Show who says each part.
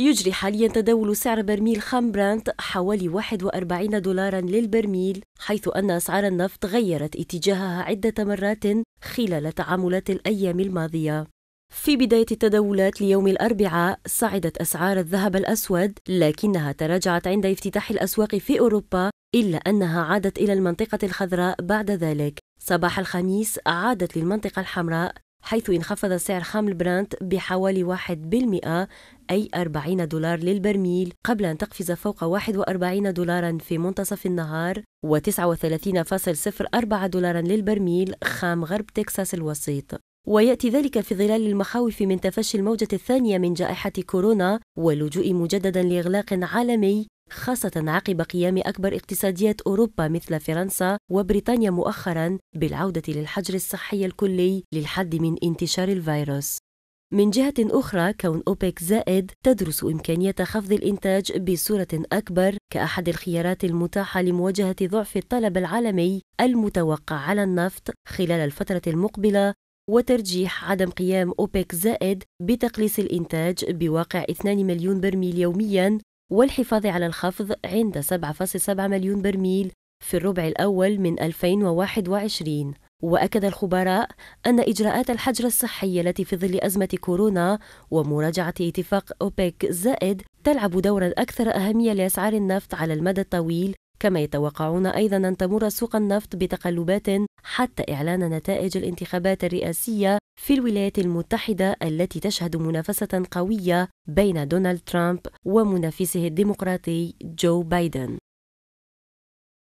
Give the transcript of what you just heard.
Speaker 1: يجري حاليا تداول سعر برميل خام برانت حوالي 41 دولارا للبرميل حيث أن أسعار النفط غيرت اتجاهها عدة مرات خلال تعاملات الأيام الماضية في بداية التداولات ليوم الأربعاء صعدت أسعار الذهب الأسود لكنها تراجعت عند افتتاح الأسواق في أوروبا إلا أنها عادت إلى المنطقة الخضراء بعد ذلك صباح الخميس عادت للمنطقة الحمراء حيث انخفض سعر خام البرانت بحوالي 1% أي 40 دولار للبرميل قبل أن تقفز فوق 41 دولارا في منتصف النهار و39.04 دولارا للبرميل خام غرب تكساس الوسيط وياتي ذلك في ظلال المخاوف من تفشي الموجه الثانيه من جائحه كورونا واللجوء مجددا لاغلاق عالمي خاصة عقب قيام أكبر اقتصاديات أوروبا مثل فرنسا وبريطانيا مؤخرا بالعودة للحجر الصحي الكلي للحد من انتشار الفيروس. من جهة أخرى كون أوبك زائد تدرس إمكانية خفض الإنتاج بصورة أكبر كأحد الخيارات المتاحة لمواجهة ضعف الطلب العالمي المتوقع على النفط خلال الفترة المقبلة وترجيح عدم قيام أوبك زائد بتقليص الإنتاج بواقع 2 مليون برميل يومياً والحفاظ على الخفض عند 7.7 مليون برميل في الربع الأول من 2021 وأكد الخبراء أن إجراءات الحجر الصحي التي في ظل أزمة كورونا ومراجعة اتفاق أوبك زائد تلعب دورا أكثر أهمية لأسعار النفط على المدى الطويل كما يتوقعون أيضا أن تمر سوق النفط بتقلبات حتى إعلان نتائج الانتخابات الرئاسية في الولايات المتحدة التي تشهد منافسة قوية بين دونالد ترامب ومنافسه الديمقراطي جو بايدن